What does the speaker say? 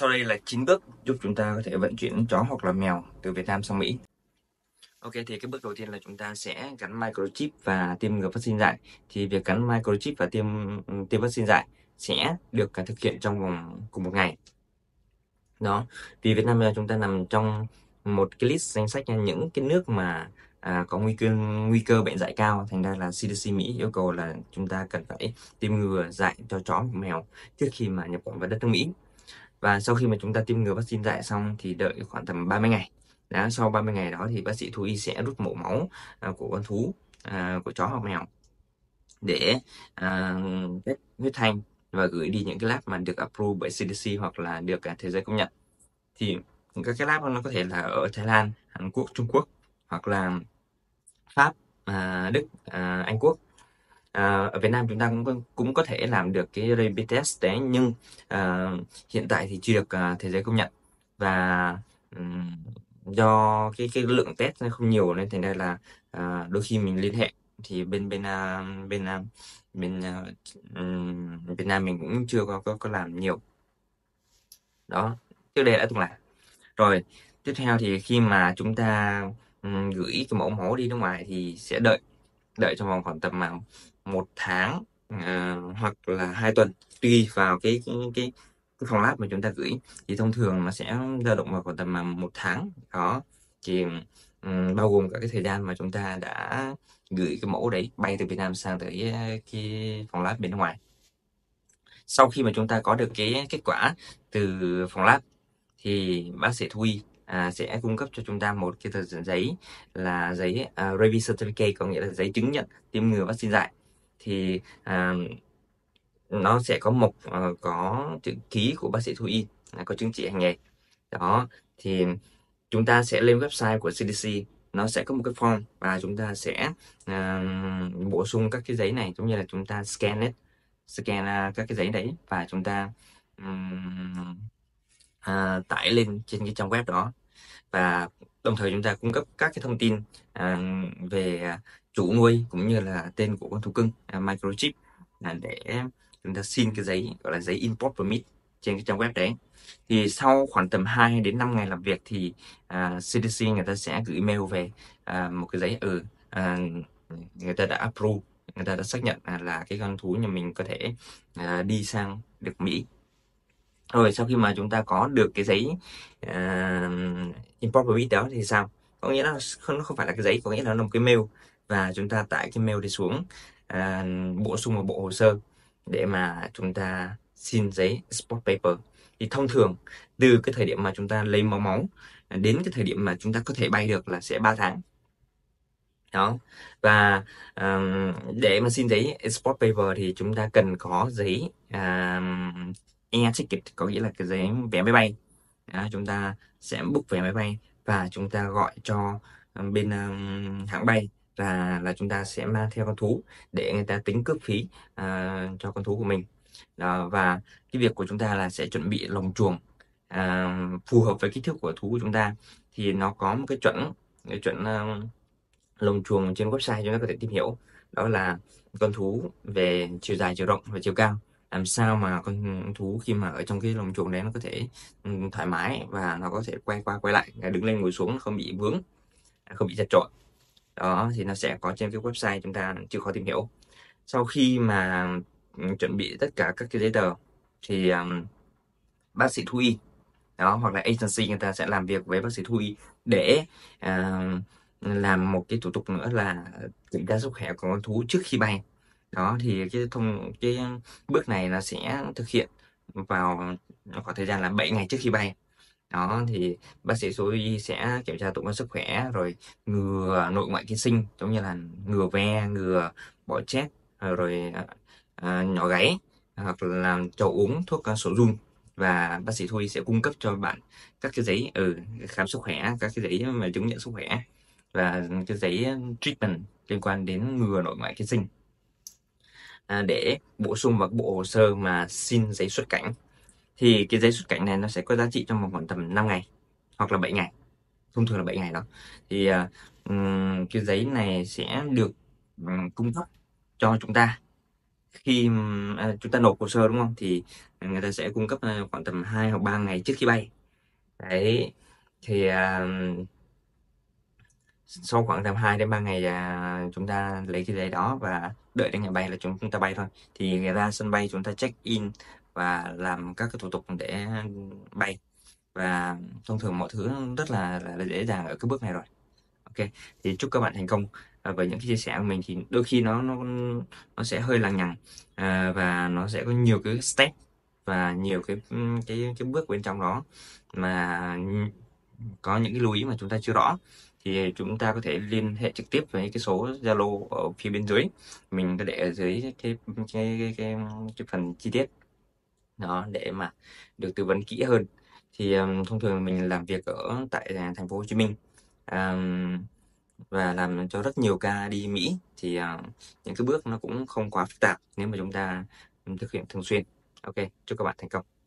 Sau đây là 9 bước giúp chúng ta có thể vận chuyển chó hoặc là mèo từ Việt Nam sang Mỹ. Ok, thì cái bước đầu tiên là chúng ta sẽ gắn microchip và tiêm ngừa vaccine dạy. Thì việc gắn microchip và tiêm tiêm vaccine dạy sẽ được thực hiện trong vòng cùng một ngày. Đó, vì Việt Nam là chúng ta nằm trong một cái list danh sách những cái nước mà à, có nguy cơ nguy cơ bệnh dạy cao thành ra là CDC Mỹ yêu cầu là chúng ta cần phải tiêm ngừa dạy cho chó mèo trước khi mà nhập cảnh vào đất nước Mỹ và sau khi mà chúng ta tiêm ngừa vaccine dại xong thì đợi khoảng tầm 30 ngày đã sau 30 ngày đó thì bác sĩ thú y sẽ rút mẫu máu à, của con thú à, của chó hoặc mèo để à, test huyết thanh và gửi đi những cái lab mà được approve bởi CDC hoặc là được cả à, thế giới công nhận thì các cái lab nó có thể là ở Thái Lan, Hàn Quốc, Trung Quốc hoặc là Pháp, à, Đức, à, Anh Quốc à, ở Việt Nam chúng ta cũng cũng có thể làm được cái rapid test đấy nhưng à, hiện tại thì chưa được à, thế giới công nhận và um, do cái cái lượng test nó không nhiều nên thành ra là à, đôi khi mình liên hệ thì bên bên à, bên à, bên à, Việt Nam mình cũng chưa có có, có làm nhiều đó trước đây đã từng làm rồi tiếp theo thì khi mà chúng ta um, gửi cái mẫu máu đi nước ngoài thì sẽ đợi đợi trong vòng khoảng tầm mà một tháng uh, hoặc là hai tuần tùy vào cái cái, cái cái phòng lab mà chúng ta gửi thì thông thường nó sẽ dao động vào khoảng tầm mà một tháng đó thì um, bao gồm cả cái thời gian mà chúng ta đã gửi cái mẫu đấy bay từ Việt Nam sang tới ờ, cái phòng lab bên ngoài sau khi mà chúng ta có được cái kết quả từ phòng lab thì bác sĩ thu y à, sẽ cung cấp cho chúng ta một cái tờ giấy là giấy uh, rabies certificate có nghĩa là giấy chứng nhận tiêm ngừa vaccine dạy thì uh, nó sẽ có mục uh, có chữ ký của bác sĩ thú y là có chứng chỉ hành nghề đó thì chúng ta sẽ lên website của CDC nó sẽ có một cái form và chúng ta sẽ uh, bổ sung các cái giấy này giống như là chúng ta scan it scan uh, các cái giấy đấy và chúng ta um, uh, tải lên trên cái trang web đó và đồng thời chúng ta cung cấp các cái thông tin à, về chủ nuôi cũng như là tên của con thú cưng à, microchip à, để chúng ta xin cái giấy gọi là giấy import permit trên cái trang web đấy thì sau khoảng tầm 2 đến 5 ngày làm việc thì à, CDC người ta sẽ gửi email về à, một cái giấy ừ à, người ta đã approve người ta đã xác nhận là, là cái con thú nhà mình có thể à, đi sang được Mỹ rồi sau khi mà chúng ta có được cái giấy uh, ờ, permit đó thì sao có nghĩa là không, nó không phải là cái giấy có nghĩa là nó là một cái mail và chúng ta tải cái mail đi xuống uh, bổ sung một bộ hồ sơ để mà chúng ta xin giấy sport paper thì thông thường từ cái thời điểm mà chúng ta lấy máu máu à, đến cái thời điểm mà chúng ta có thể bay được là sẽ 3 tháng đó và um, để mà xin giấy export paper thì chúng ta cần có giấy um, air ticket có nghĩa là cái giấy vé máy bay à, chúng ta sẽ book vé máy bay và chúng ta gọi cho ờ, bên um, hãng bay là là chúng ta sẽ mang theo con thú để người ta tính cước phí uh, cho con thú của mình đó, và cái việc của chúng ta là sẽ chuẩn bị lồng chuồng uh, phù hợp với kích thước của thú của chúng ta thì nó có một cái chuẩn cái chuẩn uh, lồng chuồng trên website chúng ta có thể tìm hiểu đó là con thú về chiều dài chiều rộng và chiều cao làm sao mà con thú khi mà ở trong cái lồng chuồng đấy nó có thể ừ, thoải mái và nó có thể quay qua quay lại à, đứng lên ngồi xuống không bị vướng à, không bị chặt trội đó thì nó sẽ có trên cái website chúng ta chịu khó tìm hiểu sau khi mà ừ, chuẩn bị tất cả các cái giấy tờ thì um, bác sĩ thú y đó hoặc là agency người ta sẽ làm việc với bác sĩ thú y để uh, làm một cái thủ tục nữa là kiểm tra sức khỏe của con thú trước khi bay đó, thì cái thông cái bước này nó sẽ thực hiện vào khoảng thời gian là 7 ngày trước khi bay. Đó thì bác sĩ thú y sẽ kiểm tra tổng quan sức khỏe rồi ngừa nội ngoại ký sinh giống như là ngừa ve, ngừa bọ chét rồi à, nhỏ gáy hoặc là cho uống thuốc à, sổ run và bác sĩ thú sẽ cung cấp cho bạn các cái giấy ừ, khám sức khỏe các cái giấy mà chứng nhận sức khỏe và cái giấy um, treatment liên quan đến ngừa nội ngoại ký sinh À, để bổ sung vào bộ hồ sơ mà xin giấy xuất cảnh thì cái giấy xuất cảnh này nó sẽ có giá trị trong vòng khoảng tầm 5 ngày hoặc là 7 ngày thông thường là 7 ngày đó thì à, cái giấy này sẽ được cung cấp cho chúng ta khi à, chúng ta nộp hồ sơ đúng không thì người ta sẽ cung cấp khoảng tầm 2 hoặc 3 ngày trước khi bay đấy thì à, sau khoảng tầm 2 đến 3 ngày à, chúng ta lấy cái giấy đó và đợi đến ngày bay là chúng, chúng ta bay thôi thì ra sân bay chúng ta check in và làm các cái thủ tục để bay và thông thường mọi thứ rất là, là, là dễ dàng ở cái bước này rồi ok thì chúc các bạn thành công à, với những cái chia sẻ của mình thì đôi khi nó nó nó sẽ hơi lằng nhằng à, và nó sẽ có nhiều cái step và nhiều cái cái cái bước bên trong đó mà có những cái lưu ý mà chúng ta chưa rõ thì chúng ta có thể liên hệ trực tiếp với cái số Zalo ở phía bên dưới mình có để ở dưới cái cái cái, cái, cái phần chi tiết đó để mà được tư vấn kỹ hơn thì um, thông thường mình làm việc ở tại thành phố Hồ Chí Minh um, và làm cho rất nhiều ca đi Mỹ thì uh, những cái bước nó cũng không quá phức tạp nếu mà chúng ta thực hiện thường xuyên ok chúc các bạn thành công